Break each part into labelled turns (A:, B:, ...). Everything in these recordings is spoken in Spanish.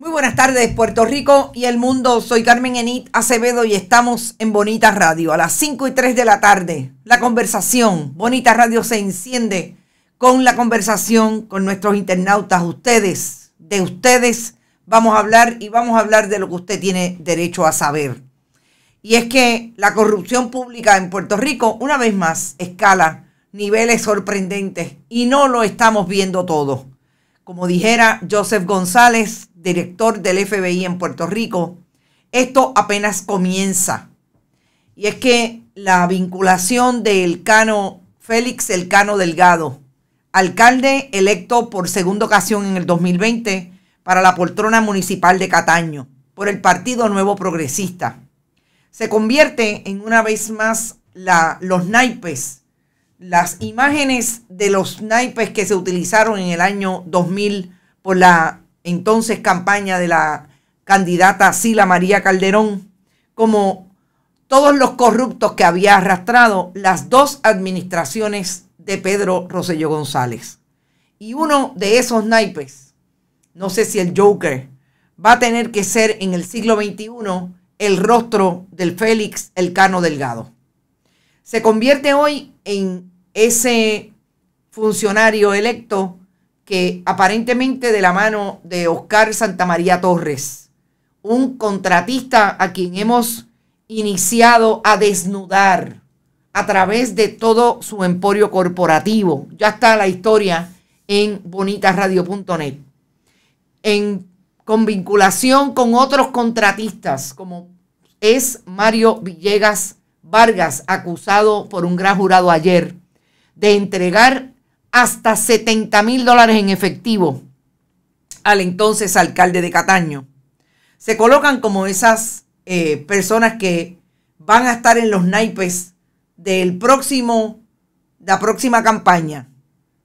A: Muy buenas tardes, Puerto Rico y el mundo. Soy Carmen Enit Acevedo y estamos en Bonita Radio a las 5 y 3 de la tarde. La conversación, Bonita Radio se enciende con la conversación con nuestros internautas, ustedes, de ustedes. Vamos a hablar y vamos a hablar de lo que usted tiene derecho a saber. Y es que la corrupción pública en Puerto Rico, una vez más, escala niveles sorprendentes y no lo estamos viendo todo. Como dijera Joseph González, director del FBI en Puerto Rico, esto apenas comienza. Y es que la vinculación de Elcano, Félix Elcano Delgado, alcalde electo por segunda ocasión en el 2020 para la poltrona municipal de Cataño por el Partido Nuevo Progresista, se convierte en una vez más la, los naipes, las imágenes de los naipes que se utilizaron en el año 2000 por la entonces campaña de la candidata Sila María Calderón, como todos los corruptos que había arrastrado las dos administraciones de Pedro Rosello González. Y uno de esos naipes, no sé si el Joker, va a tener que ser en el siglo XXI el rostro del Félix Elcano Delgado. Se convierte hoy en ese funcionario electo que aparentemente de la mano de Oscar Santamaría Torres, un contratista a quien hemos iniciado a desnudar a través de todo su emporio corporativo. Ya está la historia en bonitasradio.net. En, con vinculación con otros contratistas, como es Mario Villegas Vargas, acusado por un gran jurado ayer de entregar hasta 70 mil dólares en efectivo al entonces alcalde de Cataño. Se colocan como esas eh, personas que van a estar en los naipes del próximo, la próxima campaña.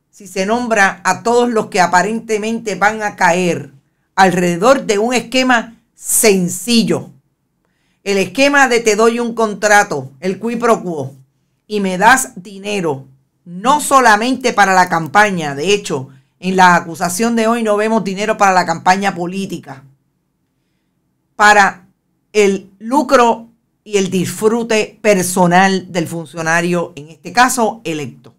A: Si se nombra a todos los que aparentemente van a caer alrededor de un esquema sencillo. El esquema de te doy un contrato, el qui pro y me das dinero no solamente para la campaña, de hecho, en la acusación de hoy no vemos dinero para la campaña política, para el lucro y el disfrute personal del funcionario, en este caso electo.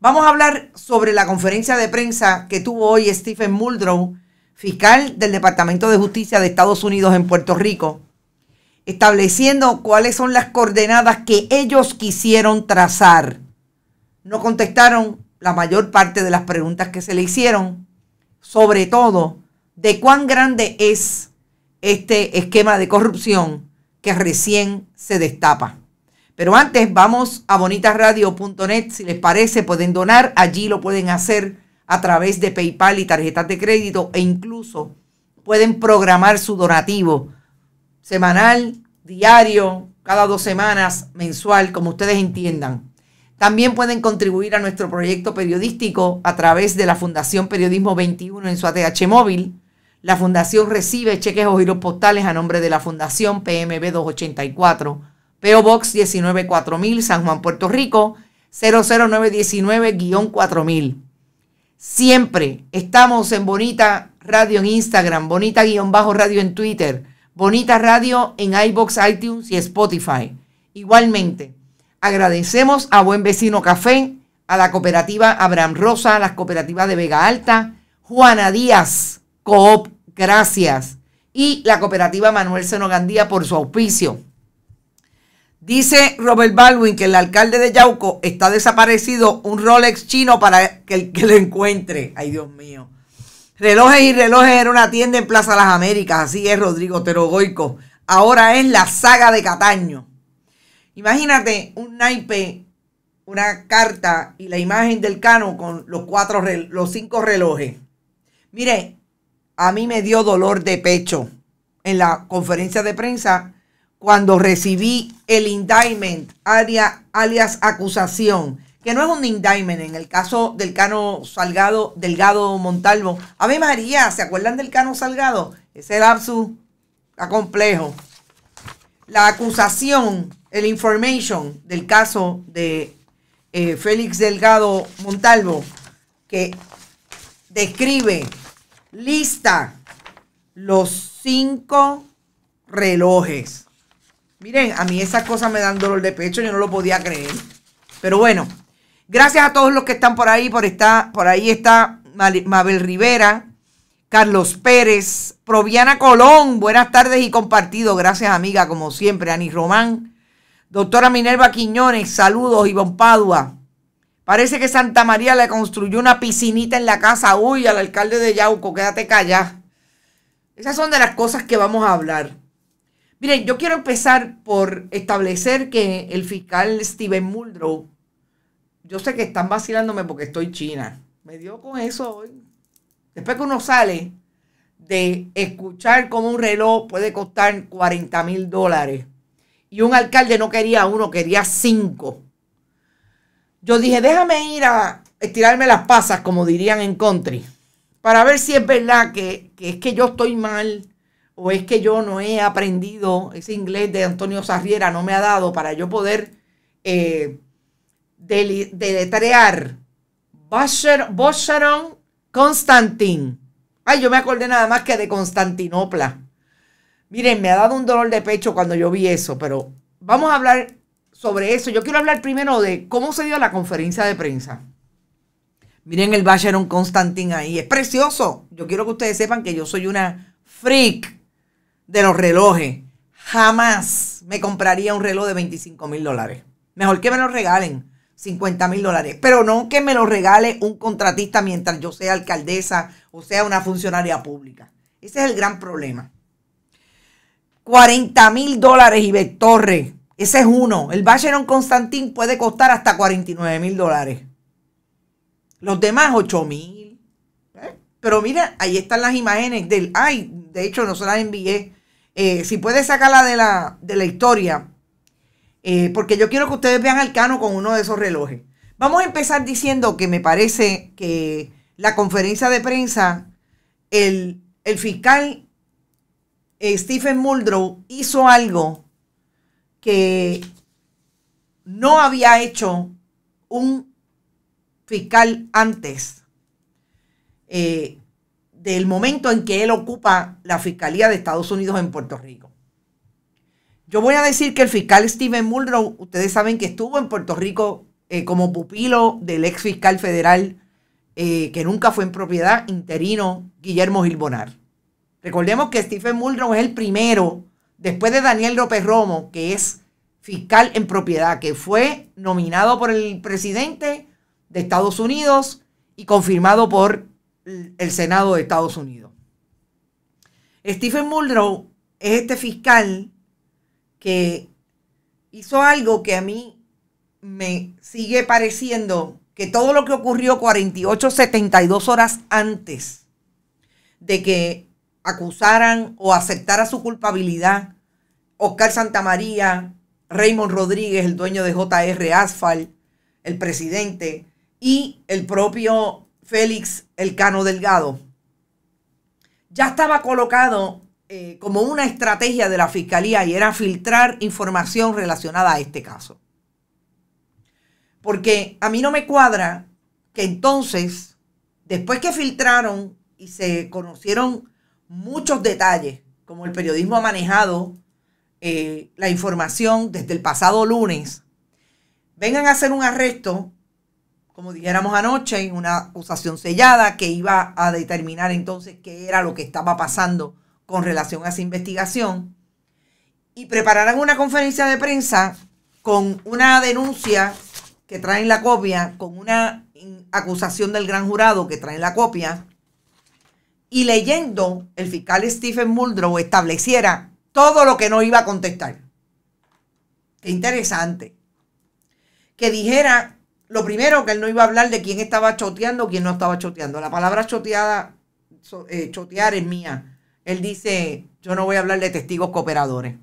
A: Vamos a hablar sobre la conferencia de prensa que tuvo hoy Stephen Muldrow, fiscal del Departamento de Justicia de Estados Unidos en Puerto Rico, estableciendo cuáles son las coordenadas que ellos quisieron trazar no contestaron la mayor parte de las preguntas que se le hicieron, sobre todo de cuán grande es este esquema de corrupción que recién se destapa. Pero antes vamos a bonitasradio.net, si les parece pueden donar, allí lo pueden hacer a través de PayPal y tarjetas de crédito e incluso pueden programar su donativo semanal, diario, cada dos semanas, mensual, como ustedes entiendan. También pueden contribuir a nuestro proyecto periodístico a través de la Fundación Periodismo 21 en su ATH móvil. La Fundación recibe cheques o giros postales a nombre de la Fundación PMB 284, PO Box 194000, San Juan, Puerto Rico 00919-4000. Siempre estamos en Bonita Radio en Instagram, Bonita-Radio bajo en Twitter, Bonita Radio en iBox, iTunes y Spotify. Igualmente Agradecemos a Buen Vecino Café, a la cooperativa Abraham Rosa, a las cooperativas de Vega Alta, Juana Díaz, Coop, gracias, y la cooperativa Manuel Senogandía por su auspicio. Dice Robert Baldwin que el alcalde de Yauco está desaparecido un Rolex chino para que que lo encuentre. Ay, Dios mío. Relojes y relojes era una tienda en Plaza Las Américas, así es Rodrigo Terogoico. Ahora es la saga de Cataño. Imagínate un naipe, una carta y la imagen del cano con los cuatro, los cinco relojes. Mire, a mí me dio dolor de pecho en la conferencia de prensa cuando recibí el indictment, alias acusación, que no es un indictment en el caso del Cano Salgado, Delgado Montalvo. A Ave María, ¿se acuerdan del Cano Salgado? Ese lapsus está complejo. La acusación el information del caso de eh, Félix Delgado Montalvo, que describe, lista los cinco relojes. Miren, a mí esas cosas me dan dolor de pecho, yo no lo podía creer. Pero bueno, gracias a todos los que están por ahí, por, esta, por ahí está Mabel Rivera, Carlos Pérez, Proviana Colón, buenas tardes y compartido. Gracias amiga, como siempre, Ani Román. Doctora Minerva Quiñones, saludos, Iván Padua. Parece que Santa María le construyó una piscinita en la casa. Uy, al alcalde de Yauco, quédate calla. Esas son de las cosas que vamos a hablar. Miren, yo quiero empezar por establecer que el fiscal Steven Muldrow, yo sé que están vacilándome porque estoy china. Me dio con eso hoy. Después que uno sale de escuchar cómo un reloj puede costar 40 mil dólares y un alcalde no quería uno, quería cinco. Yo dije, déjame ir a estirarme las pasas, como dirían en country, para ver si es verdad que, es que yo estoy mal o es que yo no he aprendido ese inglés de Antonio Sarriera, no me ha dado para yo poder eh, deletrear Bosharon Constantin. Ay, yo me acordé nada más que de Constantinopla. Miren, me ha dado un dolor de pecho cuando yo vi eso, pero vamos a hablar sobre eso. Yo quiero hablar primero de cómo se dio la conferencia de prensa. Miren el Bacheron Constantin ahí. Es precioso. Yo quiero que ustedes sepan que yo soy una freak de los relojes. Jamás me compraría un reloj de 25 mil dólares. Mejor que me lo regalen 50 mil dólares. Pero no que me lo regale un contratista mientras yo sea alcaldesa o sea una funcionaria pública. Ese es el gran problema. 40 mil dólares y Torres. Ese es uno. El Bacheron Constantin puede costar hasta 49 mil dólares. Los demás 8.000. mil. ¿Eh? Pero mira, ahí están las imágenes del... Ay, de hecho no se las envié. Eh, si puede sacarla de la, de la historia. Eh, porque yo quiero que ustedes vean al Cano con uno de esos relojes. Vamos a empezar diciendo que me parece que la conferencia de prensa, el, el fiscal eh, Stephen Muldrow hizo algo que no había hecho un fiscal antes eh, del momento en que él ocupa la Fiscalía de Estados Unidos en Puerto Rico. Yo voy a decir que el fiscal Stephen Muldrow, ustedes saben que estuvo en Puerto Rico eh, como pupilo del ex fiscal federal que nunca fue en propiedad, interino Guillermo Gilbonar. Recordemos que Stephen Muldrow es el primero, después de Daniel López Romo, que es fiscal en propiedad, que fue nominado por el presidente de Estados Unidos y confirmado por el Senado de Estados Unidos. Stephen Muldrow es este fiscal que hizo algo que a mí me sigue pareciendo que todo lo que ocurrió 48, 72 horas antes de que acusaran o aceptara su culpabilidad Oscar Santamaría, Raymond Rodríguez, el dueño de JR Asphalt, el presidente, y el propio Félix Elcano Delgado, ya estaba colocado eh, como una estrategia de la fiscalía y era filtrar información relacionada a este caso. Porque a mí no me cuadra que entonces, después que filtraron y se conocieron muchos detalles, como el periodismo ha manejado eh, la información desde el pasado lunes, vengan a hacer un arresto, como dijéramos anoche, en una acusación sellada que iba a determinar entonces qué era lo que estaba pasando con relación a esa investigación, y prepararán una conferencia de prensa con una denuncia que traen la copia, con una acusación del gran jurado que traen la copia, y leyendo, el fiscal Stephen Muldrow estableciera todo lo que no iba a contestar. Qué interesante. Que dijera lo primero que él no iba a hablar de quién estaba choteando o quién no estaba choteando. La palabra choteada, eh, chotear es mía. Él dice, yo no voy a hablar de testigos cooperadores.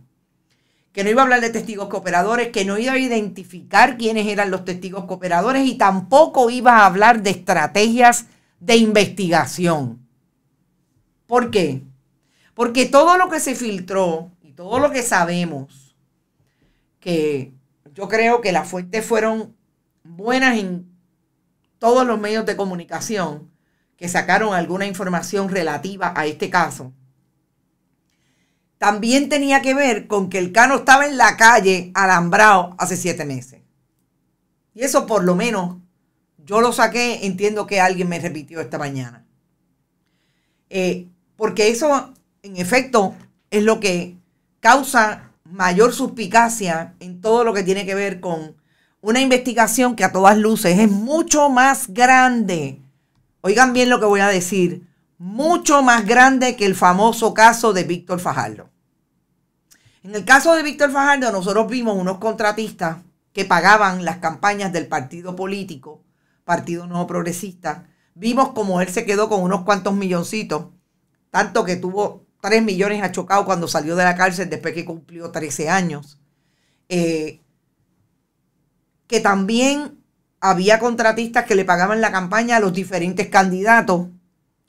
A: Que no iba a hablar de testigos cooperadores, que no iba a identificar quiénes eran los testigos cooperadores y tampoco iba a hablar de estrategias de investigación. ¿Por qué? Porque todo lo que se filtró y todo lo que sabemos, que yo creo que las fuentes fueron buenas en todos los medios de comunicación que sacaron alguna información relativa a este caso, también tenía que ver con que el cano estaba en la calle alambrado hace siete meses. Y eso por lo menos yo lo saqué, entiendo que alguien me repitió esta mañana. Eh, porque eso, en efecto, es lo que causa mayor suspicacia en todo lo que tiene que ver con una investigación que a todas luces es mucho más grande. Oigan bien lo que voy a decir, mucho más grande que el famoso caso de Víctor Fajardo. En el caso de Víctor Fajardo, nosotros vimos unos contratistas que pagaban las campañas del partido político, Partido Nuevo Progresista. Vimos como él se quedó con unos cuantos milloncitos tanto que tuvo 3 millones achocado cuando salió de la cárcel después que cumplió 13 años, eh, que también había contratistas que le pagaban la campaña a los diferentes candidatos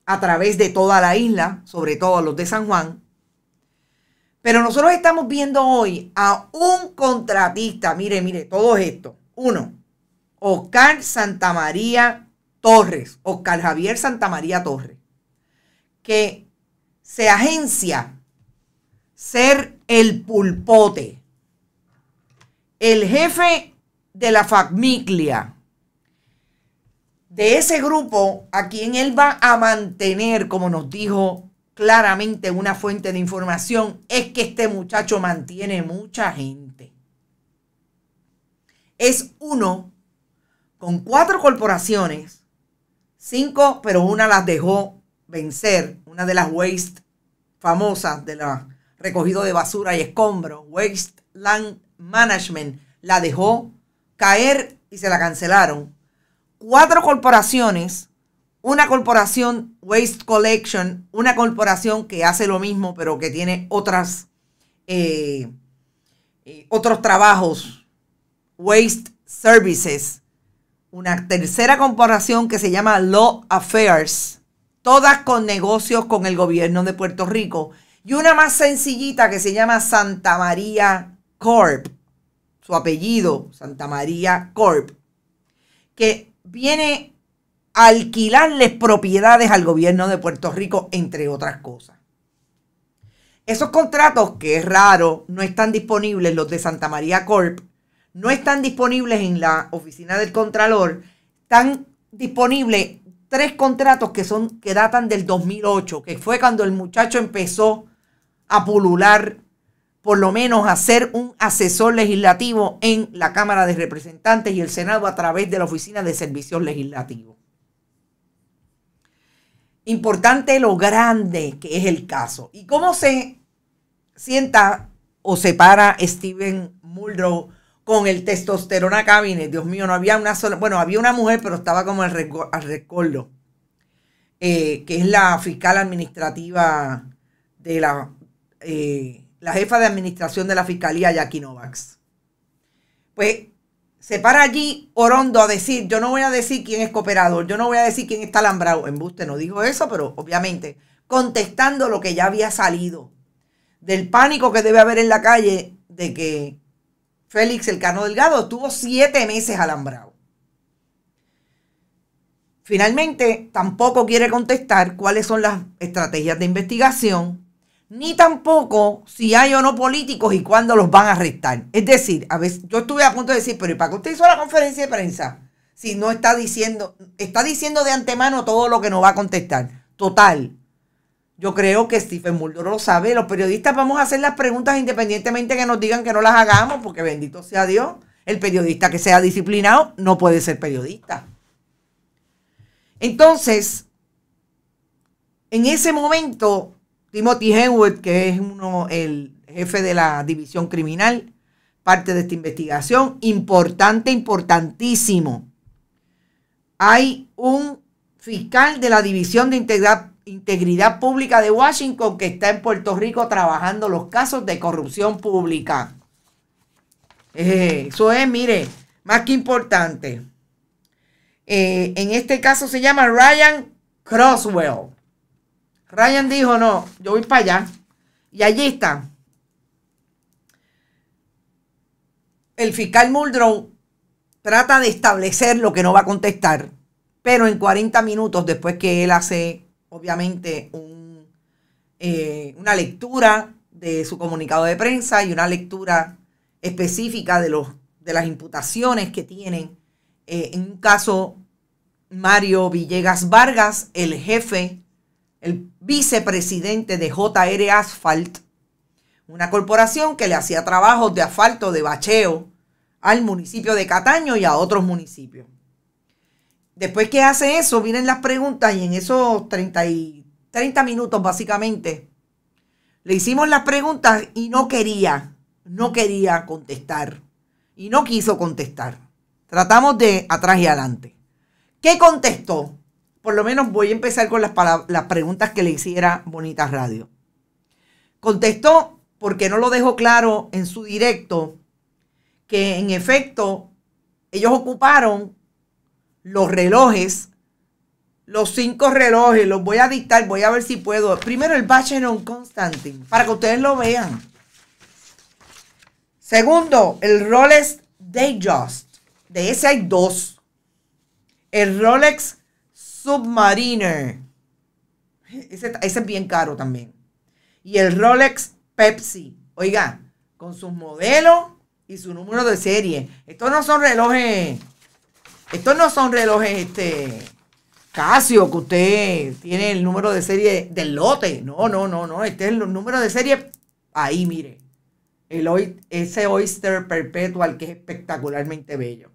A: a través de toda la isla, sobre todo a los de San Juan. Pero nosotros estamos viendo hoy a un contratista, mire, mire, todo esto. Uno, Oscar Santamaría Torres, Oscar Javier María Torres, que se agencia ser el pulpote, el jefe de la familia, de ese grupo a quien él va a mantener, como nos dijo claramente una fuente de información, es que este muchacho mantiene mucha gente. Es uno con cuatro corporaciones, cinco, pero una las dejó vencer una de las waste famosas de la recogido de basura y escombros, Land Management, la dejó caer y se la cancelaron. Cuatro corporaciones, una corporación Waste Collection, una corporación que hace lo mismo pero que tiene otras, eh, eh, otros trabajos, Waste Services, una tercera corporación que se llama Law Affairs, todas con negocios con el gobierno de Puerto Rico. Y una más sencillita que se llama Santa María Corp, su apellido, Santa María Corp, que viene a alquilarles propiedades al gobierno de Puerto Rico, entre otras cosas. Esos contratos, que es raro, no están disponibles, los de Santa María Corp, no están disponibles en la oficina del Contralor, están disponibles tres contratos que, son, que datan del 2008, que fue cuando el muchacho empezó a pulular, por lo menos a ser un asesor legislativo en la Cámara de Representantes y el Senado a través de la Oficina de Servicios Legislativos. Importante lo grande que es el caso. ¿Y cómo se sienta o separa Steven Muldrow con el testosterona cabine, Dios mío, no había una sola, bueno, había una mujer, pero estaba como al, al eh, que es la fiscal administrativa de la, eh, la jefa de administración de la fiscalía, Jackie Novaks. Pues se para allí Orondo a decir, yo no voy a decir quién es cooperador, yo no voy a decir quién está alambrado. Embuste no dijo eso, pero obviamente contestando lo que ya había salido del pánico que debe haber en la calle de que Félix cano Delgado estuvo siete meses alambrado. Finalmente, tampoco quiere contestar cuáles son las estrategias de investigación, ni tampoco si hay o no políticos y cuándo los van a arrestar. Es decir, a veces, yo estuve a punto de decir, pero ¿y para qué usted hizo la conferencia de prensa? Si no está diciendo, está diciendo de antemano todo lo que nos va a contestar. Total, yo creo que Stephen Mulder lo sabe. Los periodistas vamos a hacer las preguntas independientemente que nos digan que no las hagamos, porque bendito sea Dios. El periodista que sea disciplinado no puede ser periodista. Entonces, en ese momento, Timothy Henwood, que es uno, el jefe de la división criminal, parte de esta investigación, importante, importantísimo. Hay un fiscal de la División de Integridad Integridad Pública de Washington que está en Puerto Rico trabajando los casos de corrupción pública. Eh, eso es, mire, más que importante. Eh, en este caso se llama Ryan Croswell. Ryan dijo, no, yo voy para allá. Y allí está. El fiscal Muldrow trata de establecer lo que no va a contestar, pero en 40 minutos después que él hace obviamente un, eh, una lectura de su comunicado de prensa y una lectura específica de, los, de las imputaciones que tienen. Eh, en un caso, Mario Villegas Vargas, el jefe, el vicepresidente de JR Asphalt, una corporación que le hacía trabajos de asfalto, de bacheo al municipio de Cataño y a otros municipios. Después que hace eso, vienen las preguntas y en esos 30, minutos básicamente le hicimos las preguntas y no quería, no quería contestar y no quiso contestar. Tratamos de atrás y adelante. ¿Qué contestó? Por lo menos voy a empezar con las, las preguntas que le hiciera Bonita Radio. Contestó, porque no lo dejó claro en su directo, que en efecto ellos ocuparon los relojes, los cinco relojes, los voy a dictar, voy a ver si puedo. Primero el Bachelor Constantine, para que ustedes lo vean. Segundo, el Rolex Dayjust. De ese hay dos. El Rolex Submariner. Ese, ese, es bien caro también. Y el Rolex Pepsi. Oiga, con su modelo y su número de serie. Estos no son relojes estos no son relojes este Casio, que usted tiene el número de serie del lote. No, no, no, no. Este es el número de serie. Ahí, mire. El, ese Oyster Perpetual que es espectacularmente bello.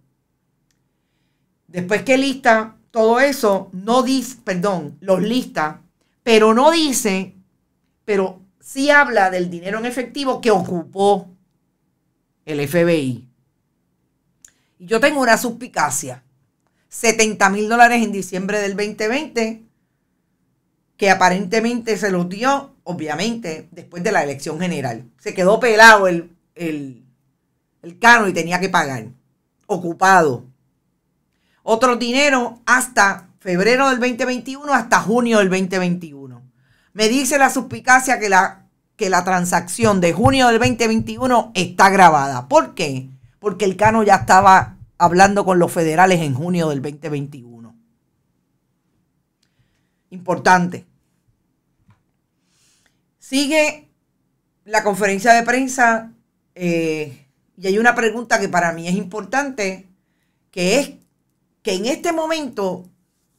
A: Después que lista todo eso, no dice, perdón, los lista, pero no dice, pero sí habla del dinero en efectivo que ocupó el FBI. Y yo tengo una suspicacia. 70 mil dólares en diciembre del 2020, que aparentemente se los dio, obviamente, después de la elección general. Se quedó pelado el, el, el cano y tenía que pagar, ocupado. Otro dinero hasta febrero del 2021, hasta junio del 2021. Me dice la suspicacia que la, que la transacción de junio del 2021 está grabada. ¿Por qué? Porque el cano ya estaba hablando con los federales en junio del 2021. Importante. Sigue la conferencia de prensa eh, y hay una pregunta que para mí es importante, que es que en este momento,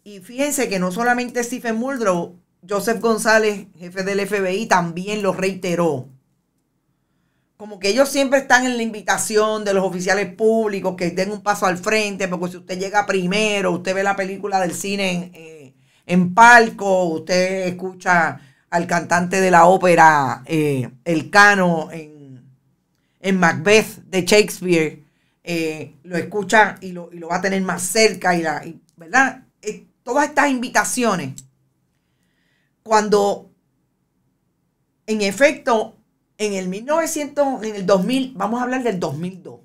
A: y fíjense que no solamente Stephen Muldrow, Joseph González, jefe del FBI, también lo reiteró como que ellos siempre están en la invitación de los oficiales públicos que den un paso al frente, porque si usted llega primero, usted ve la película del cine en, eh, palco, usted escucha al cantante de la ópera eh, El Cano en, Macbeth de Shakespeare, eh, lo escucha y lo, va a tener más cerca, y ¿verdad? todas estas invitaciones, cuando en efecto en el 1900, en el 2000, vamos a hablar del 2002.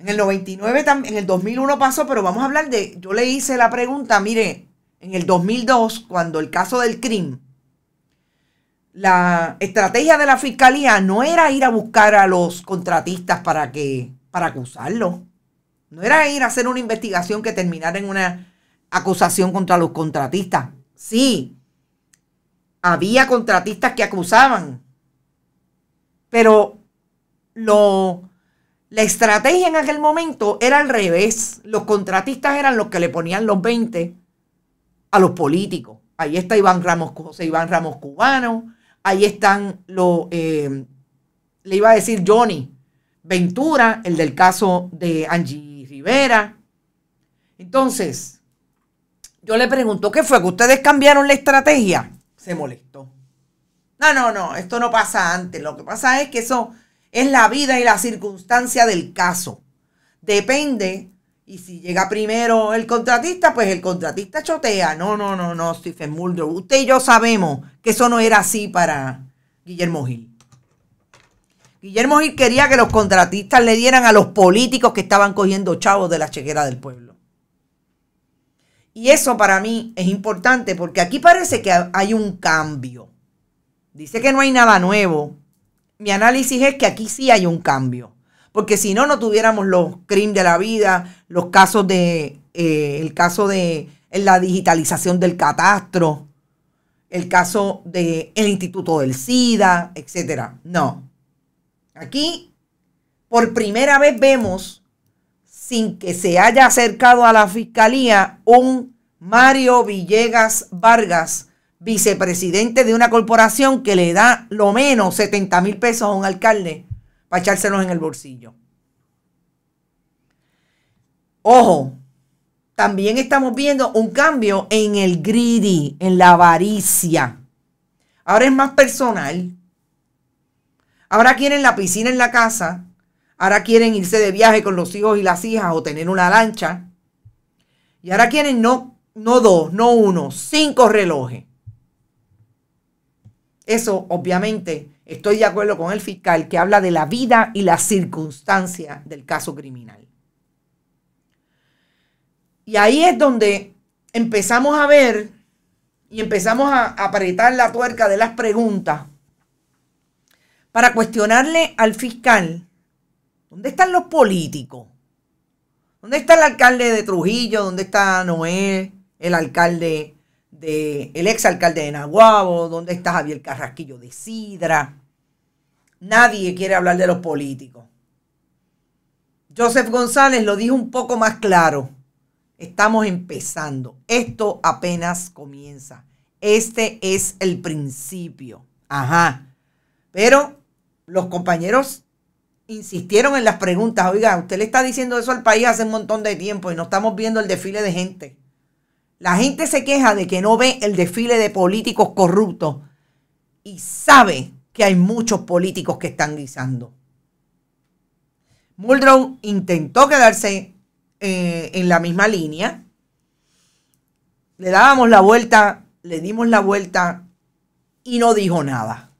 A: En el 99 en el 2001 pasó, pero vamos a hablar de, yo le hice la pregunta, mire, en el 2002, cuando el caso del crimen, la estrategia de la fiscalía no era ir a buscar a los contratistas para que, para acusarlos. No era ir a hacer una investigación que terminara en una acusación contra los contratistas. Sí, había contratistas que acusaban. Pero lo, la estrategia en aquel momento era al revés. Los contratistas eran los que le ponían los 20 a los políticos. Ahí está Iván Ramos, Iván Ramos Cubano. Ahí están los, eh, le iba a decir Johnny Ventura, el del caso de Angie Rivera. Entonces, yo le pregunto, ¿qué fue? ¿Que ustedes cambiaron la estrategia? se molestó. No, no, no, esto no pasa antes. Lo que pasa es que eso es la vida y la circunstancia del caso. Depende. Y si llega primero el contratista, pues el contratista chotea. No, no, no, no, Stephen Muldrow, Usted y yo sabemos que eso no era así para Guillermo Gil. Guillermo Gil quería que los contratistas le dieran a los políticos que estaban cogiendo chavos de la chequera del pueblo. Y eso para mí es importante porque aquí parece que hay un cambio. Dice que no hay nada nuevo. Mi análisis es que aquí sí hay un cambio. Porque si no, no tuviéramos los crimes de la vida, los casos de, eh, el caso de la digitalización del catastro, el caso del el Instituto del SIDA, etc. No. Aquí, por primera vez vemos sin que se haya acercado a la fiscalía un Mario Villegas Vargas, vicepresidente de una corporación que le da lo menos 70 mil pesos a un alcalde para echárselos en el bolsillo. Ojo, también estamos viendo un cambio en el greedy, en la avaricia. Ahora es más personal. Ahora quieren la piscina en la casa, Ahora quieren irse de viaje con los hijos y las hijas o tener una lancha. Y ahora quieren no, no dos, no uno, cinco relojes. Eso obviamente estoy de acuerdo con el fiscal que habla de la vida y la circunstancia del caso criminal. Y ahí es donde empezamos a ver y empezamos a apretar la tuerca de las preguntas para cuestionarle al fiscal ¿Dónde están los políticos? ¿Dónde está el alcalde de Trujillo? ¿Dónde está Noé? El alcalde de, el ex de Nahuabo, ¿dónde está Javier Carrasquillo de Sidra? Nadie quiere hablar de los políticos. Joseph González lo dijo un poco más claro. Estamos empezando. Esto apenas comienza. Este es el principio. Ajá. Pero los compañeros insistieron en las preguntas. Oiga, usted le está diciendo eso al país hace un montón de tiempo y no estamos viendo el desfile de gente. La gente se queja de que no ve el desfile de políticos corruptos y sabe que hay muchos políticos que están guisando. Muldrow intentó quedarse eh, en la misma línea. Le dábamos la vuelta, le dimos la vuelta y no dijo nada.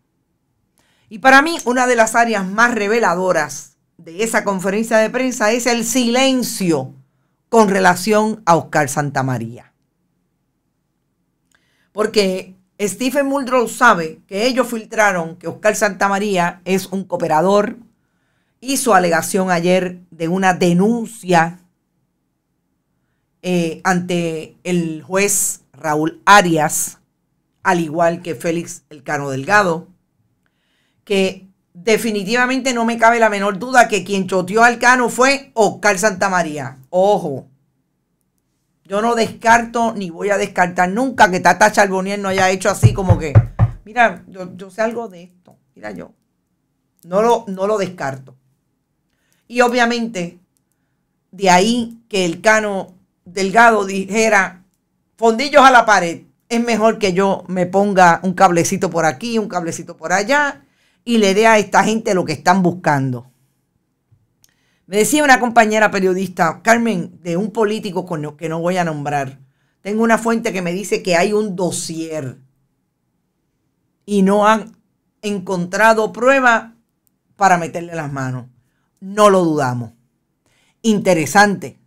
A: Y para mí, una de las áreas más reveladoras de esa conferencia de prensa es el silencio con relación a Oscar Santamaría. Porque Stephen Muldrow sabe que ellos filtraron que Oscar Santamaría es un cooperador, hizo alegación ayer de una denuncia eh, ante el juez Raúl Arias, al igual que Félix Elcano Delgado que definitivamente no me cabe la menor duda que quien choteó al Cano fue Oscar Santamaría. Ojo. Yo no descarto ni voy a descartar nunca que Tata Charbonier no haya hecho así como que, mira, yo, sé algo de esto. Mira yo. No lo, no lo descarto. Y obviamente, de ahí que el Cano Delgado dijera, fondillos a la pared, es mejor que yo me ponga un cablecito por aquí, un cablecito por allá, y le dé a esta gente lo que están buscando. Me decía una compañera periodista, Carmen, de un político con que no voy a nombrar. Tengo una fuente que me dice que hay un dossier y no han encontrado prueba para meterle las manos. No lo dudamos. Interesante.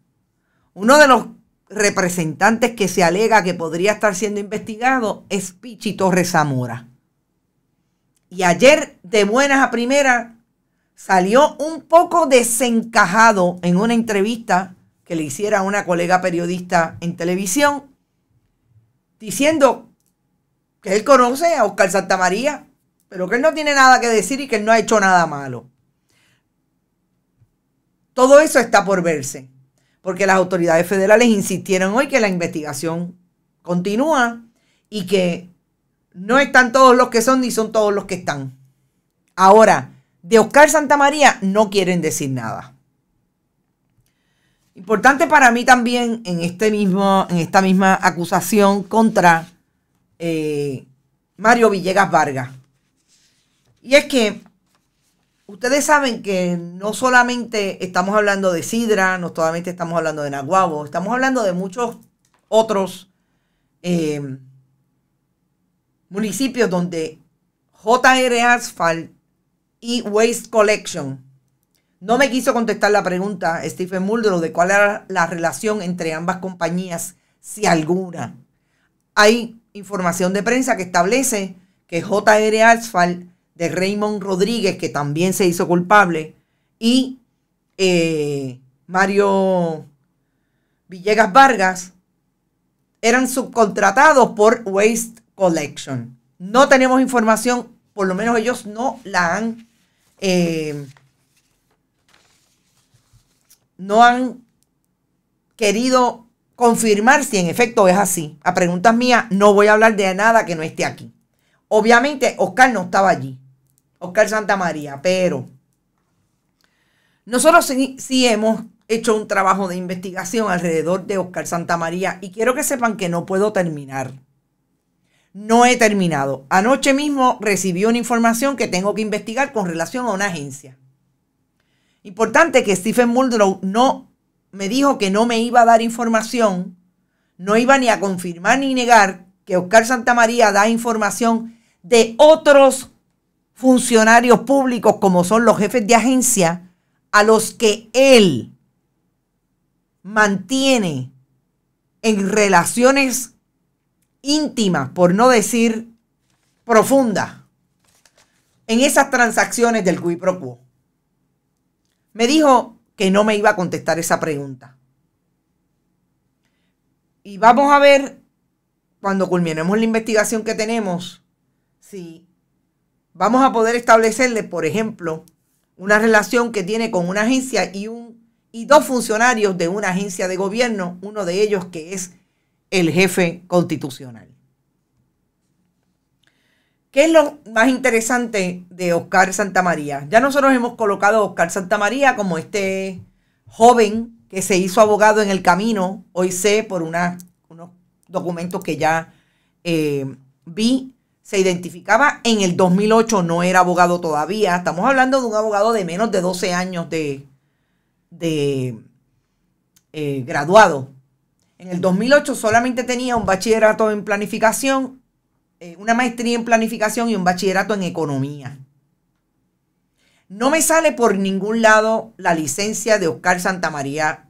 A: Uno de los representantes que se alega que podría estar siendo investigado es Pichi Torres Zamora. Y ayer, de buenas a primeras, salió un poco desencajado en una entrevista que le hiciera una colega periodista en televisión, diciendo que él conoce a Oscar Santamaría, pero que él no tiene nada que decir y que él no ha hecho nada malo. Todo eso está por verse, porque las autoridades federales insistieron hoy que la investigación continúa y que no están todos los que son ni son todos los que están. Ahora, de Oscar Santamaría no quieren decir nada. Importante para mí también en, este mismo, en esta misma acusación contra eh, Mario Villegas Vargas. Y es que ustedes saben que no solamente estamos hablando de Sidra, no solamente estamos hablando de Naguabo, estamos hablando de muchos otros eh, municipios donde JR Asphalt y Waste Collection. No me quiso contestar la pregunta Stephen Muldrow de cuál era la relación entre ambas compañías, si alguna. Hay información de prensa que establece que JR Asphalt de Raymond Rodríguez, que también se hizo culpable, y eh, Mario Villegas Vargas eran subcontratados por Waste Collection. No tenemos información, por lo menos ellos no la han, eh, no han querido confirmar si en efecto es así. A preguntas mías no voy a hablar de nada que no esté aquí. Obviamente Oscar no estaba allí, Oscar Santa María, pero nosotros sí hemos hecho un trabajo de investigación alrededor de Oscar Santa María y quiero que sepan que no puedo terminar no he terminado. Anoche mismo recibí una información que tengo que investigar con relación a una agencia. Importante que Stephen Muldrow no me dijo que no me iba a dar información, no iba ni a confirmar ni negar que Oscar Santamaría da información de otros funcionarios públicos como son los jefes de agencia a los que él mantiene en relaciones íntima, por no decir profunda en esas transacciones del Cui pro Me dijo que no me iba a contestar esa pregunta. Y vamos a ver, cuando culminemos la investigación que tenemos, si vamos a poder establecerle, por ejemplo, una relación que tiene con una agencia y, un, y dos funcionarios de una agencia de gobierno, uno de ellos que es el jefe constitucional. ¿Qué es lo más interesante de Oscar Santamaría? Ya nosotros hemos colocado a Oscar Santamaría como este joven que se hizo abogado en el camino, hoy sé por unos documentos que ya eh, vi, se identificaba en el 2008, no era abogado todavía, estamos hablando de un abogado de menos de 12 años de, eh, graduado, en el 2008 solamente tenía un bachillerato en planificación, eh, una maestría en planificación y un bachillerato en economía. No me sale por ningún lado la licencia de Oscar Santamaría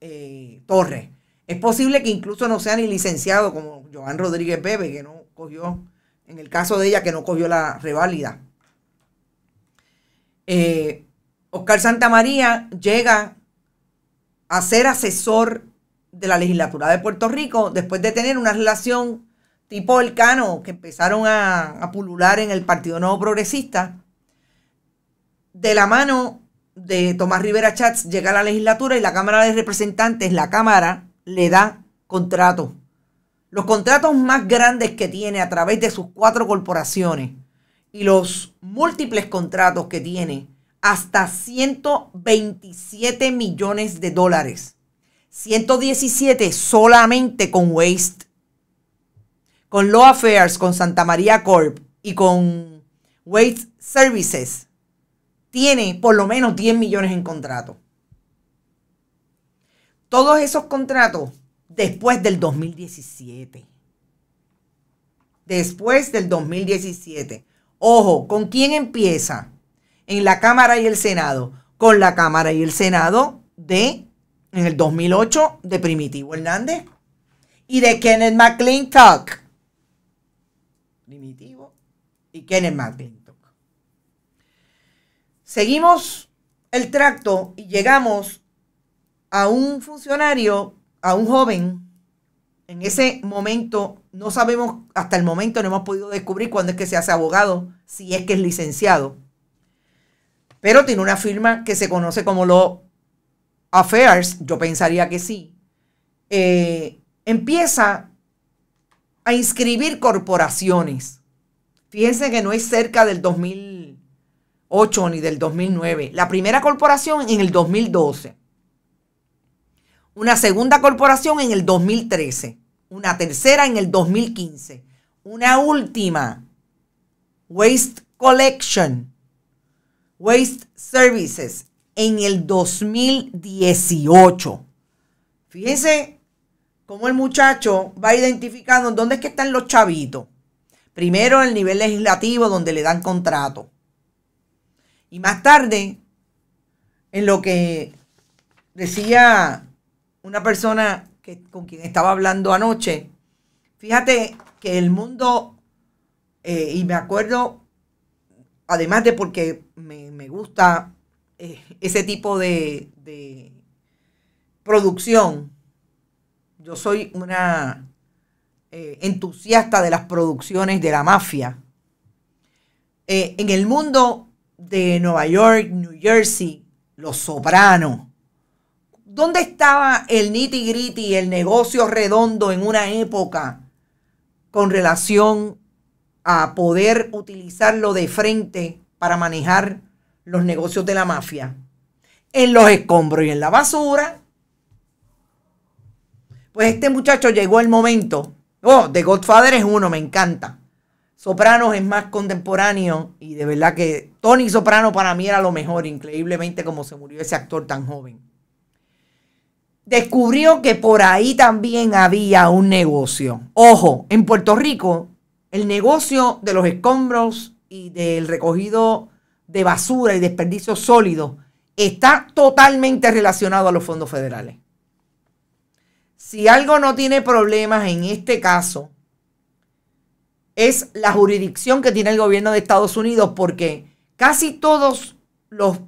A: eh, Torres. Es posible que incluso no sea ni licenciado como Joan Rodríguez Bebe que no cogió, en el caso de ella, que no cogió la reválida. Eh, Oscar María llega a ser asesor de la legislatura de Puerto Rico, después de tener una relación tipo el cano, que empezaron a, pulular en el Partido Nuevo Progresista, de la mano de Tomás Rivera Chats llega a la legislatura y la Cámara de Representantes, la Cámara, le da contratos. Los contratos más grandes que tiene a través de sus cuatro corporaciones y los múltiples contratos que tiene, hasta 127 millones de dólares 117 solamente con Waste, con Law Affairs, con Santa María Corp y con Waste Services, tiene por lo menos 10 millones en contrato. Todos esos contratos después del 2017. Después del 2017. Ojo, ¿con quién empieza? En la Cámara y el Senado. Con la Cámara y el Senado de en el 2008 de Primitivo Hernández y de Kenneth McClintock. Primitivo y Kenneth McClintock. Seguimos el tracto y llegamos a un funcionario, a un joven. En ese momento no sabemos, hasta el momento no hemos podido descubrir cuándo es que se hace abogado, si es que es licenciado. Pero tiene una firma que se conoce como lo Affairs, yo pensaría que sí, eh, empieza a inscribir corporaciones. Fíjense que no es cerca del 2008 ni del 2009. La primera corporación en el 2012. Una segunda corporación en el 2013. Una tercera en el 2015. Una última. Waste Collection. Waste Services en el 2018. Fíjense cómo el muchacho va identificando dónde es que están los chavitos. Primero en el nivel legislativo donde le dan contrato. Y más tarde, en lo que decía una persona que, con quien estaba hablando anoche, fíjate que el mundo, eh, y me acuerdo, además de porque me, me gusta eh, ese tipo de, producción. Yo soy una eh, entusiasta de las producciones de la mafia. Eh, en el mundo de Nueva York, New Jersey, Los Sopranos. ¿Dónde estaba el nitty gritty, el negocio redondo en una época con relación a poder utilizarlo de frente para manejar los negocios de la mafia, en los escombros y en la basura. Pues este muchacho llegó el momento. Oh, The Godfather es uno, me encanta. Sopranos es más contemporáneo y de verdad que Tony Soprano para mí era lo mejor, increíblemente como se murió ese actor tan joven. Descubrió que por ahí también había un negocio. Ojo, en Puerto Rico el negocio de los escombros y del recogido de basura y desperdicio sólido está totalmente relacionado a los fondos federales. Si algo no tiene problemas en este caso, es la jurisdicción que tiene el gobierno de Estados Unidos, porque casi todos los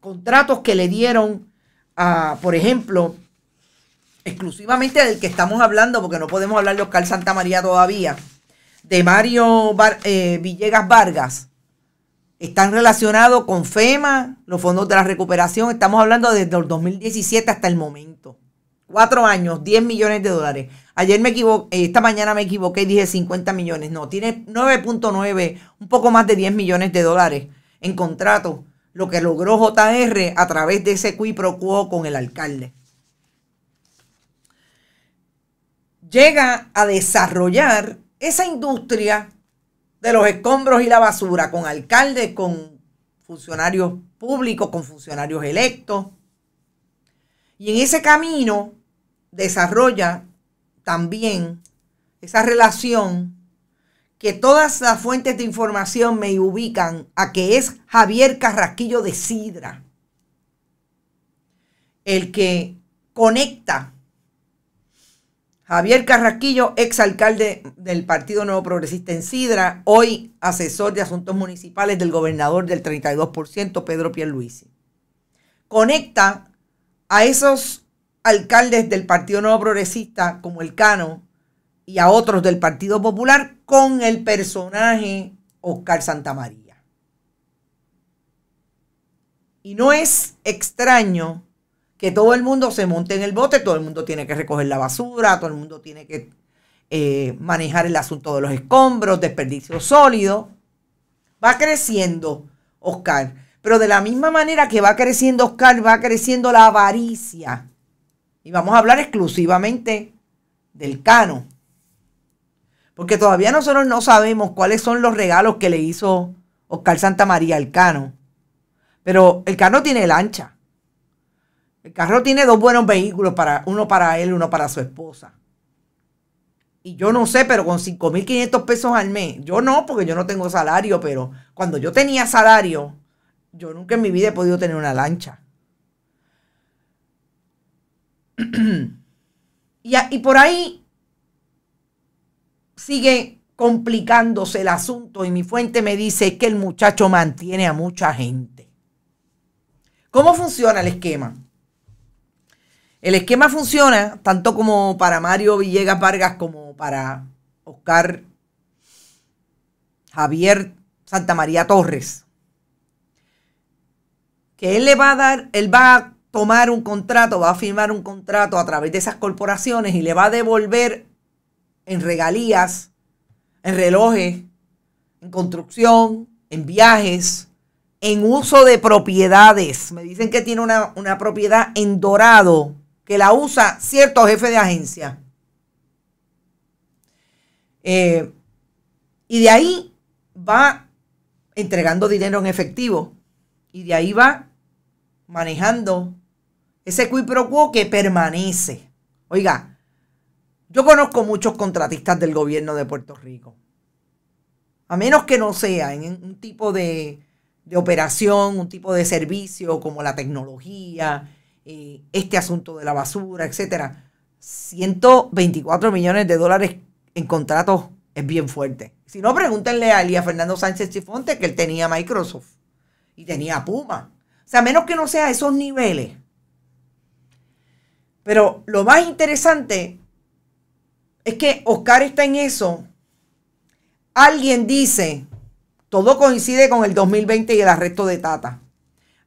A: contratos que le dieron, a, por ejemplo, exclusivamente del que estamos hablando, porque no podemos hablar de Oscar Santa María todavía, de Mario eh, Villegas Vargas, están relacionados con FEMA, los fondos de la recuperación. Estamos hablando desde el 2017 hasta el momento. Cuatro años, 10 millones de dólares. Ayer me equivoqué, eh, esta mañana me equivoqué y dije 50 millones. No, tiene 9.9, un poco más de 10 millones de dólares en contrato. Lo que logró JR a través de ese QuiproQUO con el alcalde. Llega a desarrollar esa industria de los escombros y la basura, con alcaldes, con funcionarios públicos, con funcionarios electos. Y en ese camino desarrolla también esa relación que todas las fuentes de información me ubican a que es Javier Carrasquillo de Sidra el que conecta Javier Carrasquillo, exalcalde del Partido Nuevo Progresista en Sidra, hoy asesor de asuntos municipales del gobernador del 32%, Pedro Pierluisi. Conecta a esos alcaldes del Partido Nuevo Progresista, como el Cano, y a otros del Partido Popular, con el personaje Oscar Santamaría. Y no es extraño que todo el mundo se monte en el bote, todo el mundo tiene que recoger la basura, todo el mundo tiene que eh, manejar el asunto de los escombros, desperdicios sólidos. Va creciendo, Oscar. Pero de la misma manera que va creciendo Oscar, va creciendo la avaricia. Y vamos a hablar exclusivamente del cano. Porque todavía nosotros no sabemos cuáles son los regalos que le hizo Oscar Santa María al cano. Pero el cano tiene lancha. El carro tiene dos buenos vehículos, para, uno para él, uno para su esposa. Y yo no sé, pero con 5.500 pesos al mes, yo no, porque yo no tengo salario, pero cuando yo tenía salario, yo nunca en mi vida he podido tener una lancha. y, y por ahí sigue complicándose el asunto y mi fuente me dice que el muchacho mantiene a mucha gente. ¿Cómo funciona el esquema? El esquema funciona tanto como para Mario Villegas Vargas como para Oscar Javier Santa María Torres. Que él le va a dar, él va a tomar un contrato, va a firmar un contrato a través de esas corporaciones y le va a devolver en regalías, en relojes, en construcción, en viajes, en uso de propiedades. Me dicen que tiene una, una propiedad en Dorado que la usa cierto jefe de agencia. Eh, y de ahí va entregando dinero en efectivo. Y de ahí va manejando ese quiproquo que permanece. Oiga, yo conozco muchos contratistas del gobierno de Puerto Rico. A menos que no sea en un tipo de, de operación, un tipo de servicio como la tecnología, eh, este asunto de la basura, etcétera. 124 millones de dólares en contratos es bien fuerte. Si no, pregúntenle a Fernando Sánchez Chifonte que él tenía Microsoft y tenía Puma. O sea, menos que no sea a esos niveles. Pero lo más interesante es que Oscar está en eso. Alguien dice, todo coincide con el 2020 y el arresto de Tata.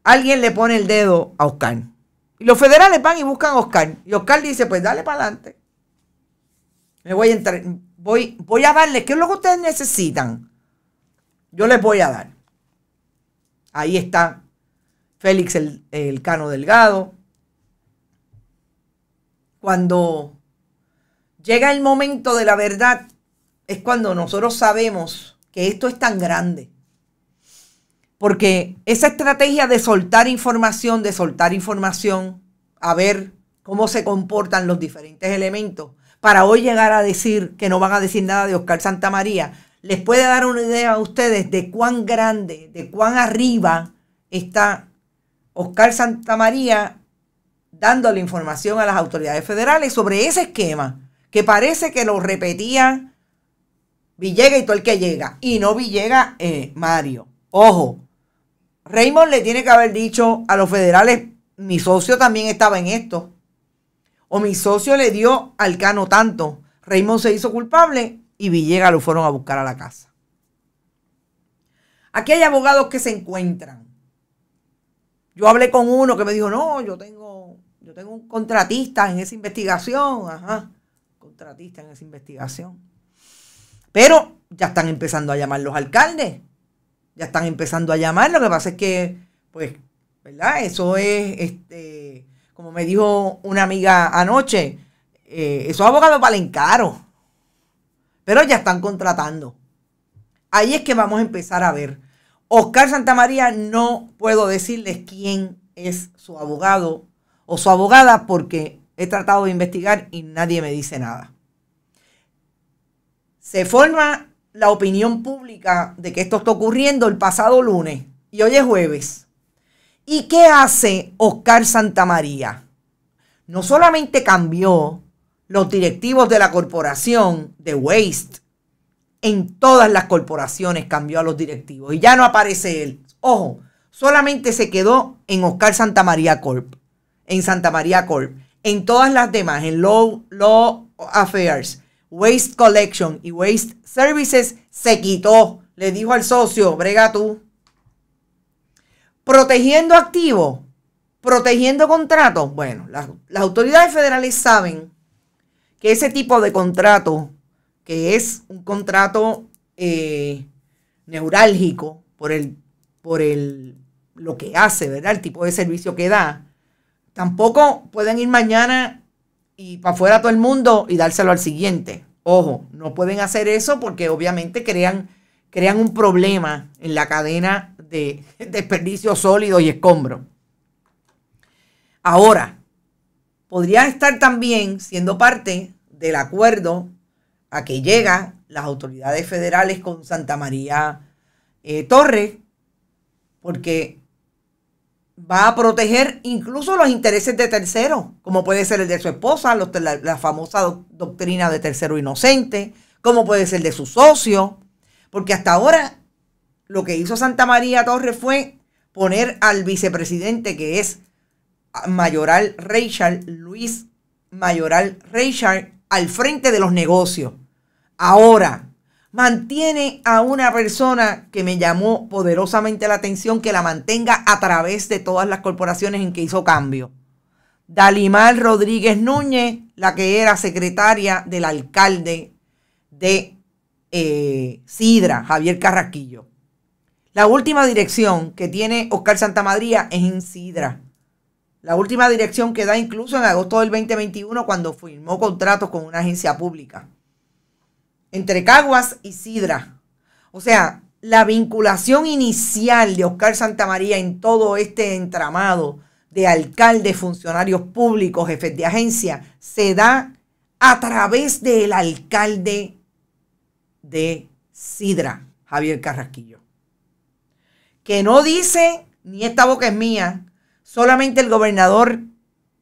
A: Alguien le pone el dedo a Oscar y los federales van y buscan a Oscar. Y Oscar dice, pues dale para adelante. Me voy a entrar, voy, voy a darle, ¿qué es lo que ustedes necesitan? Yo les voy a dar. Ahí está Félix el Cano Delgado. Cuando llega el momento de la verdad, es cuando nosotros sabemos que esto es tan grande porque esa estrategia de soltar información, de soltar información, a ver cómo se comportan los diferentes elementos, para hoy llegar a decir que no van a decir nada de Oscar Santa María les puede dar una idea a ustedes de cuán grande, de cuán arriba está Oscar dando la información a las autoridades federales sobre ese esquema que parece que lo repetía Villega y todo el que llega, y no Villega eh, Mario. Ojo, Raymond le tiene que haber dicho a los federales, mi socio también estaba en esto. O mi socio le dio al cano tanto. Raymond se hizo culpable y Villegas lo fueron a buscar a la casa. Aquí hay abogados que se encuentran. Yo hablé con uno que me dijo, no, yo tengo, yo tengo un contratista en esa investigación. Ajá, contratista en esa investigación. Pero ya están empezando a llamar los alcaldes ya están empezando a llamar. Lo que pasa es que, pues, ¿verdad? Eso es, este, como me dijo una amiga anoche, eh, esos abogados valen caro, pero ya están contratando. Ahí es que vamos a empezar a ver. Oscar Santamaría, no puedo decirles quién es su abogado o su abogada porque he tratado de investigar y nadie me dice nada. Se forma la opinión pública de que esto está ocurriendo el pasado lunes y hoy es jueves. ¿Y qué hace Oscar Santa María? No solamente cambió los directivos de la corporación de Waste, en todas las corporaciones cambió a los directivos y ya no aparece él. Ojo, solamente se quedó en Oscar Santamaría Corp, en Santa María Corp, en todas las demás, en Law Affairs, Waste Collection y Waste Services se quitó. Le dijo al socio, brega tú. Protegiendo activos, protegiendo contratos. Bueno, las, autoridades federales saben que ese tipo de contrato, que es un contrato eh, neurálgico por el, por el lo que hace, ¿verdad? El tipo de servicio que da. Tampoco pueden ir mañana y para afuera todo el mundo y dárselo al siguiente. Ojo, no pueden hacer eso porque obviamente crean, crean un problema en la cadena de desperdicio sólido y escombro. Ahora, podría estar también siendo parte del acuerdo a que llegan las autoridades federales con Santa María eh, Torres, porque va a proteger incluso los intereses de terceros, como puede ser el de su esposa, la, famosa doctrina de tercero inocente, como puede ser el de su socio, porque hasta ahora lo que hizo Santa María Torres fue poner al vicepresidente que es Mayoral Rachel Luis Mayoral Rachel al frente de los negocios. Ahora, mantiene a una persona que me llamó poderosamente la atención, que la mantenga a través de todas las corporaciones en que hizo cambio. Dalimar Rodríguez Núñez, la que era secretaria del alcalde de eh, Sidra, Javier Carrasquillo. La última dirección que tiene Oscar Santamadría es en Sidra. La última dirección que da incluso en agosto del 2021 cuando firmó contratos con una agencia pública entre Caguas y Sidra. O sea, la vinculación inicial de Oscar Santamaría en todo este entramado de alcaldes, funcionarios públicos, jefes de agencia, se da a través del alcalde de Sidra, Javier Carrasquillo. Que no dice, ni esta boca es mía, solamente el gobernador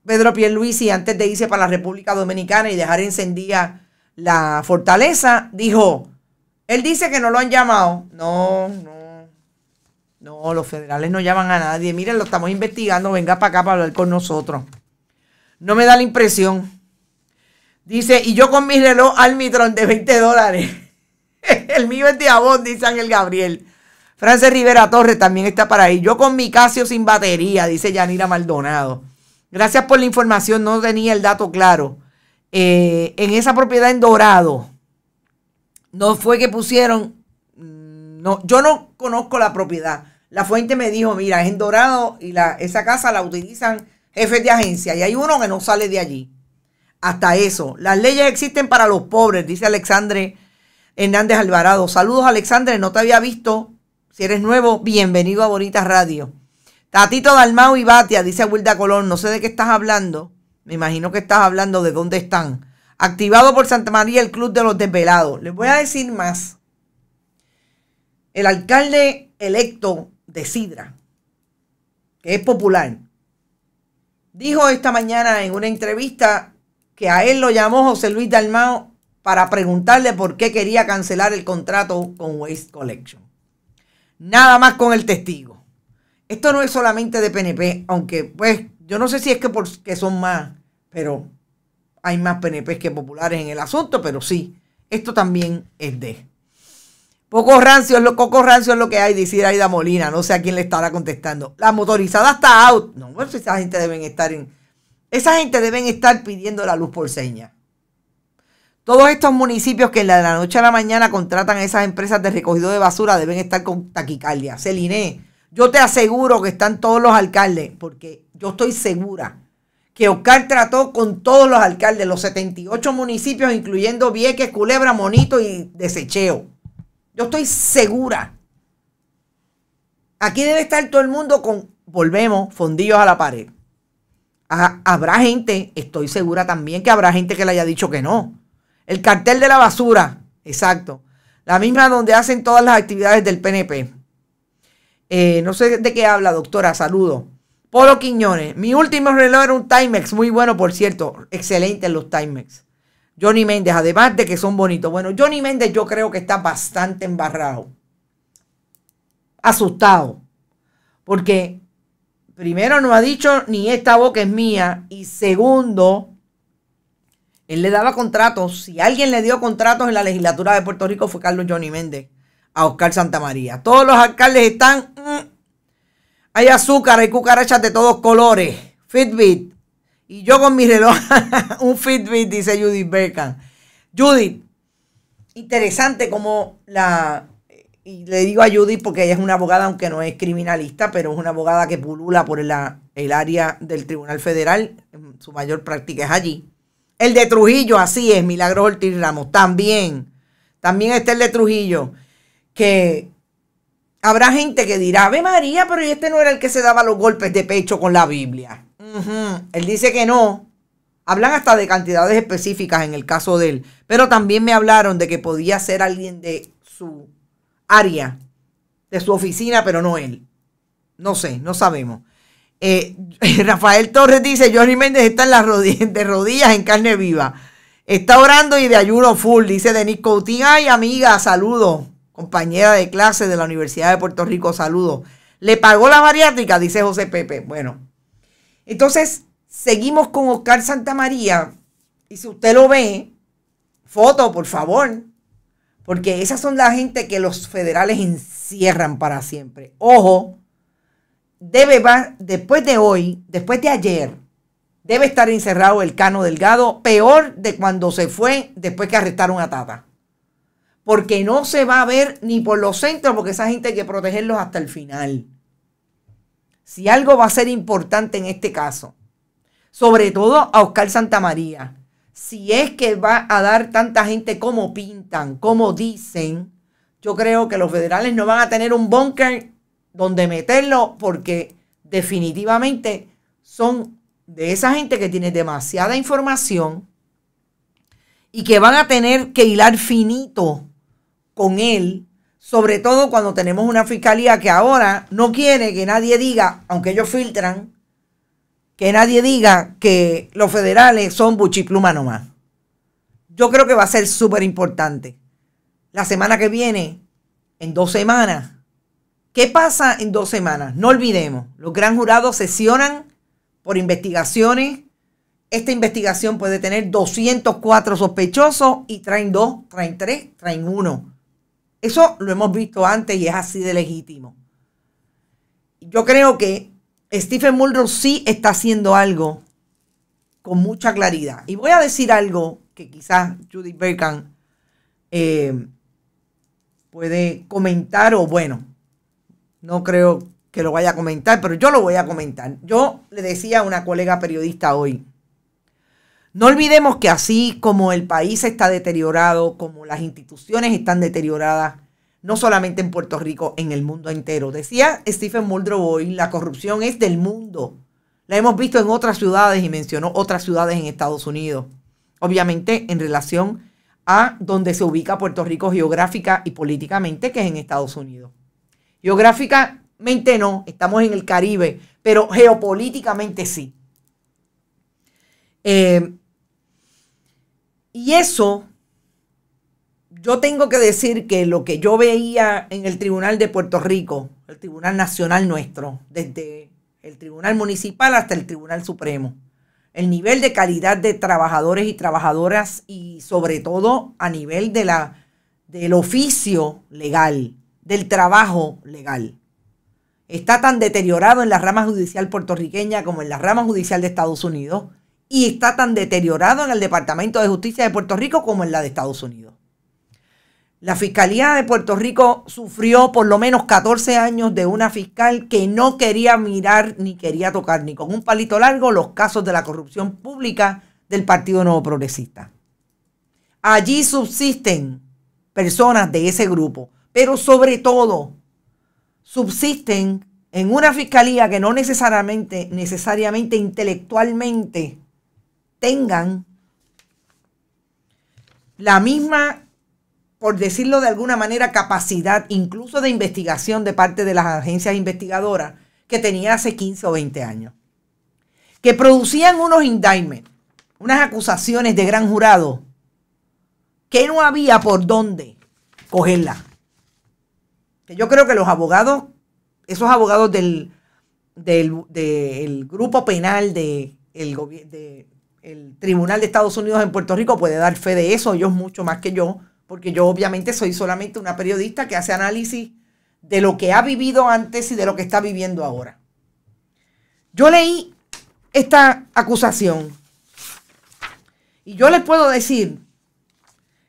A: Pedro Pierluisi antes de irse para la República Dominicana y dejar encendida la fortaleza dijo, él dice que no lo han llamado. No, no, no, los federales no llaman a nadie. Miren, lo estamos investigando, venga para acá para hablar con nosotros. No me da la impresión. Dice, y yo con mi reloj Almitron de 20 dólares. el mío es de abón, dice Ángel Gabriel. Frances Rivera Torres también está para ahí. Yo con mi Casio sin batería, dice Yanira Maldonado. Gracias por la información, no tenía el dato claro. Eh, en esa propiedad en Dorado, no fue que pusieron, mm, no, yo no conozco la propiedad. La fuente me dijo, mira, es en Dorado y la, esa casa la utilizan jefes de agencia y hay uno que no sale de allí. Hasta eso. Las leyes existen para los pobres, dice Alexandre Hernández Alvarado. Saludos, Alexandre, no te había visto. Si eres nuevo, bienvenido a Bonita Radio. Tatito Dalmau y Batia, dice Wilda Colón, no sé de qué estás hablando me imagino que estás hablando de dónde están, activado por Santa María el Club de los Desvelados. Les voy a decir más. El alcalde electo de Sidra, que es popular, dijo esta mañana en una entrevista que a él lo llamó José Luis Dalmao para preguntarle por qué quería cancelar el contrato con Waste Collection. Nada más con el testigo. Esto no es solamente de PNP, aunque pues yo no sé si es que porque son más, pero hay más PNP que populares en el asunto, pero sí, esto también es de. Pocos rancio es lo, poco es lo que hay, decir Aida Molina, no sé a quién le estará contestando. La motorizada está out. No, si esa gente deben estar en. Esa gente deben estar pidiendo la luz por seña. Todos estos municipios que en la de la noche a la mañana contratan a esas empresas de recogido de basura deben estar con taquicardia. Celine, yo te aseguro que están todos los alcaldes, porque yo estoy segura que Oscar trató con todos los alcaldes, los 78 municipios, incluyendo Vieques, Culebra, Monito y Desecheo. Yo estoy segura. Aquí debe estar todo el mundo con, volvemos, fondillos a la pared. habrá gente, estoy segura también que habrá gente que le haya dicho que no. El cartel de la basura, exacto. La misma donde hacen todas las actividades del PNP. Eh, no sé de qué habla, doctora. Saludos. Polo Quiñones. Mi último reloj era un Timex. Muy bueno, por cierto. Excelente los Timex. Johnny Méndez, además de que son bonitos. Bueno, Johnny Méndez yo creo que está bastante embarrado. Asustado. Porque primero no ha dicho ni esta boca es mía. Y segundo, él le daba contratos. Si alguien le dio contratos en la legislatura de Puerto Rico fue Carlos Johnny Méndez. Oscar Santa María. Todos los alcaldes están. Mm, hay azúcar, hay cucarachas de todos colores. Fitbit. Y yo con mi reloj, un Fitbit, dice Judith Beckham. Judith, interesante como la. Y le digo a Judith porque ella es una abogada, aunque no es criminalista, pero es una abogada que pulula por el área del Tribunal Federal. Su mayor práctica es allí. El de Trujillo, así es, Milagros Ortiz Ramos, también. También está el de Trujillo que habrá gente que dirá, Ave María, pero este no era el que se daba los golpes de pecho con la Biblia. Él dice que no. Hablan hasta de cantidades específicas en el caso de él, pero también me hablaron de que podía ser alguien de su área, de su oficina, pero no él. No sé, no sabemos. Eh, Rafael Torres dice, Johnny Méndez está en las rodillas, de rodillas en carne viva. Está orando y de ayuno full, dice Denis Coutinho, Ay, amiga, saludos compañera de clase de la Universidad de Puerto Rico, saludos. Le pagó la bariátrica, dice José Pepe. Bueno, entonces seguimos con Oscar Santamaría. Y si usted lo ve, foto, por favor. Porque esas son la gente que los federales encierran para siempre. Ojo, debe va, después de hoy, después de ayer, debe estar encerrado el Cano Delgado, peor de cuando se fue después que arrestaron a Tata porque no se va a ver ni por los centros, porque esa gente hay que protegerlos hasta el final. Si algo va a ser importante en este caso, sobre todo a Oscar Santamaría, si es que va a dar tanta gente como pintan, como dicen, yo creo que los federales no van a tener un búnker donde meterlo porque definitivamente son de esa gente que tiene demasiada información y que van a tener que hilar finito con él, sobre todo cuando tenemos una fiscalía que ahora no quiere que nadie diga, aunque ellos filtran, que nadie diga que los federales son buchipluma nomás. Yo creo que va a ser súper importante. La semana que viene, en dos semanas. ¿Qué pasa en dos semanas? No olvidemos, los gran jurados sesionan por investigaciones. Esta investigación puede tener 204 sospechosos y traen dos, traen tres, traen uno. Eso lo hemos visto antes y es así de legítimo. Yo creo que Stephen Mulro sí está haciendo algo con mucha claridad. Y voy a decir algo que quizás Judith Berkan eh, puede comentar o bueno, no creo que lo vaya a comentar, pero yo lo voy a comentar. Yo le decía a una colega periodista hoy, no olvidemos que así como el país está deteriorado, como las instituciones están deterioradas, no solamente en Puerto Rico, en el mundo entero. Decía Stephen Muldrow hoy, la corrupción es del mundo. La hemos visto en otras ciudades y mencionó otras ciudades en Estados Unidos. Obviamente en relación a donde se ubica Puerto Rico geográfica y políticamente, que es en Estados Unidos. Geográficamente no, estamos en el Caribe, pero geopolíticamente sí. Eh, y eso, yo tengo que decir que lo que yo veía en el Tribunal de Puerto Rico, el Tribunal Nacional nuestro, desde el Tribunal Municipal hasta el Tribunal Supremo, el nivel de calidad de trabajadores y trabajadoras y sobre todo a nivel de la, del oficio legal, del trabajo legal. Está tan deteriorado en la rama judicial puertorriqueña como en la rama judicial de Estados Unidos y está tan deteriorado en el Departamento de Justicia de Puerto Rico como en la de Estados Unidos. La Fiscalía de Puerto Rico sufrió por lo menos 14 años de una fiscal que no quería mirar ni quería tocar ni con un palito largo los casos de la corrupción pública del Partido Nuevo Progresista. Allí subsisten personas de ese grupo, pero sobre todo subsisten en una fiscalía que no necesariamente, necesariamente intelectualmente tengan la misma, por decirlo de alguna manera, capacidad incluso de investigación de parte de las agencias investigadoras que tenía hace 15 o 20 años. Que producían unos indictments, unas acusaciones de gran jurado, que no había por dónde cogerla. Que yo creo que los abogados, esos abogados del, del, grupo penal de, el, de, el Tribunal de Estados Unidos en Puerto Rico puede dar fe de eso, ellos mucho más que yo, porque yo obviamente soy solamente una periodista que hace análisis de lo que ha vivido antes y de lo que está viviendo ahora. Yo leí esta acusación y yo les puedo decir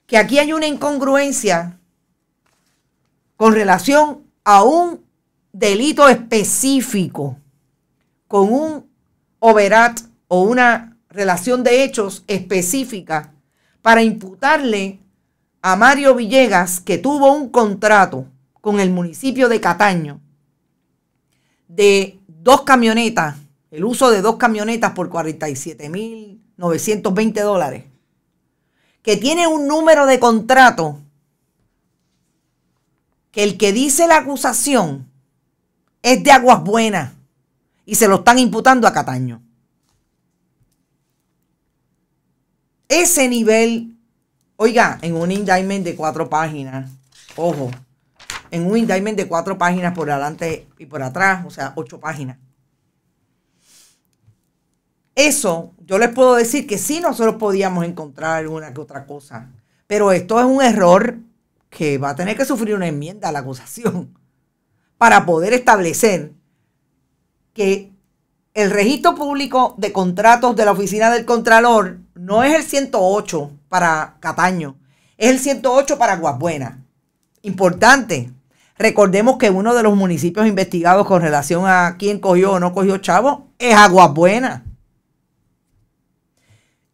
A: que aquí hay una incongruencia con relación a un delito específico, con un overat o una relación de hechos específica para imputarle a Mario Villegas que tuvo un contrato con el municipio de Cataño de dos camionetas, el uso de dos camionetas por 47.920 dólares, que tiene un número de contrato que el que dice la acusación es de aguas buenas y se lo están imputando a Cataño. ese nivel, oiga, en un indictment de cuatro páginas, ojo, en un indictment de cuatro páginas por adelante y por atrás, o sea, ocho páginas. Eso, yo les puedo decir que sí nosotros podíamos encontrar una que otra cosa, pero esto es un error que va a tener que sufrir una enmienda a la acusación para poder establecer que el registro público de contratos de la oficina del Contralor no es el 108 para Cataño, es el 108 para Buenas. Importante. Recordemos que uno de los municipios investigados con relación a quién cogió o no cogió chavo es Buenas.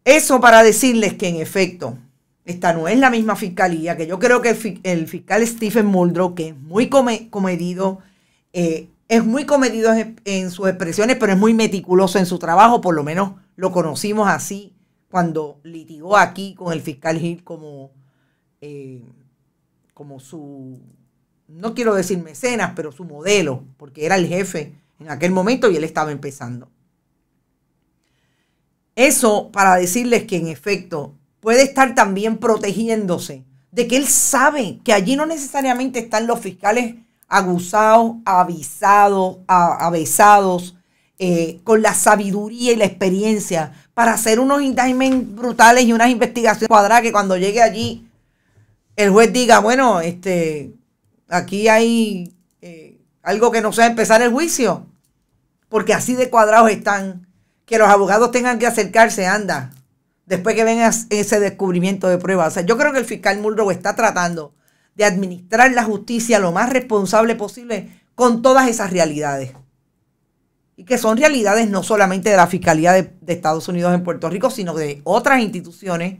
A: Eso para decirles que en efecto, esta no es la misma fiscalía, que yo creo que el, fiscal Stephen Muldrow, que es muy comedido, eh, es muy comedido en, sus expresiones, pero es muy meticuloso en su trabajo, por lo menos lo conocimos así cuando litigó aquí con el fiscal Gil como, eh, como su, no quiero decir mecenas, pero su modelo, porque era el jefe en aquel momento y él estaba empezando. Eso para decirles que en efecto puede estar también protegiéndose de que él sabe que allí no necesariamente están los fiscales aguzados, avisados, avesados, eh, con la sabiduría y la experiencia para hacer unos indictments brutales y unas investigaciones cuadradas que cuando llegue allí el juez diga, bueno, este, aquí hay eh, algo que no sea empezar el juicio, porque así de cuadrados están, que los abogados tengan que acercarse, anda, después que venga ese descubrimiento de pruebas. O sea, yo creo que el fiscal Mulro está tratando de administrar la justicia lo más responsable posible con todas esas realidades y que son realidades no solamente de la Fiscalía de, Estados Unidos en Puerto Rico, sino de otras instituciones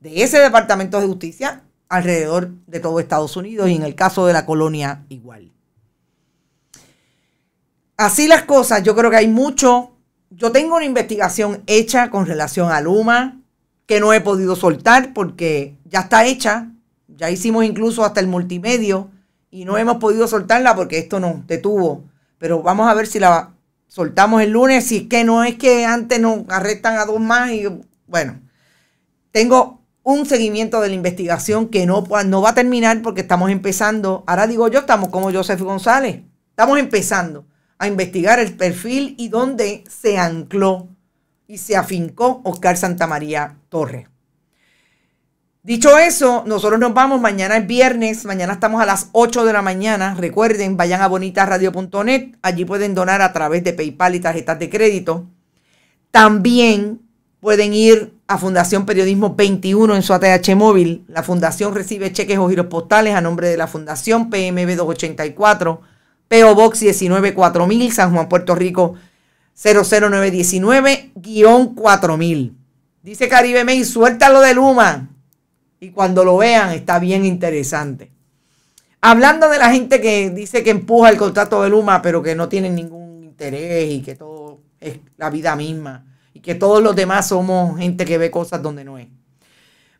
A: de ese Departamento de Justicia alrededor de todo Estados Unidos y en el caso de la colonia igual. Así las cosas, yo creo que hay mucho. Yo tengo una investigación hecha con relación a Luma que no he podido soltar porque ya está hecha. Ya hicimos incluso hasta el multimedio y no hemos podido soltarla porque esto nos detuvo. Pero vamos a ver si la soltamos el lunes, si es que no es que antes nos arrestan a dos más y bueno, tengo un seguimiento de la investigación que no, va a terminar porque estamos empezando, ahora digo yo, estamos como Joseph González, estamos empezando a investigar el perfil y dónde se ancló y se afincó Oscar María Torres. Dicho eso, nosotros nos vamos. Mañana es viernes. Mañana estamos a las 8 de la mañana. Recuerden, vayan a bonitasradio.net. Allí pueden donar a través de PayPal y tarjetas de crédito. También pueden ir a Fundación Periodismo 21 en su ATH móvil. La fundación recibe cheques o giros postales a nombre de la Fundación PMB 284, PO Box 194000, San Juan, Puerto Rico 00919-4000. Dice Caribe May, suéltalo de Luma. Y cuando lo vean está bien interesante. Hablando de la gente que dice que empuja el contrato de Luma, pero que no tienen ningún interés y que todo es la vida misma. Y que todos los demás somos gente que ve cosas donde no es.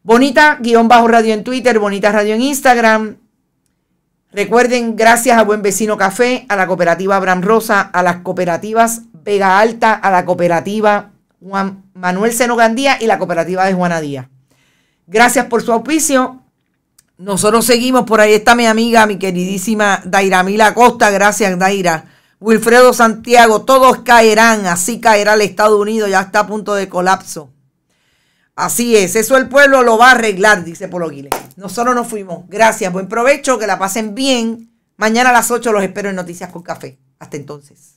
A: Bonita guión bajo radio en Twitter, Bonita radio en Instagram. Recuerden, gracias a Buen Vecino Café, a la cooperativa Abraham Rosa, a las cooperativas Vega Alta, a la cooperativa Juan Manuel Seno Gandía y la cooperativa de Juana Díaz. Gracias por su auspicio. Nosotros seguimos, por ahí está mi amiga, mi queridísima Daira Mila Costa, gracias Daira. Wilfredo Santiago, todos caerán, así caerá el Estado Unido. ya está a punto de colapso. Así es, eso el pueblo lo va a arreglar, dice Pologuile. Nosotros nos fuimos. Gracias, buen provecho, que la pasen bien. Mañana a las 8 los espero en Noticias con Café. Hasta entonces.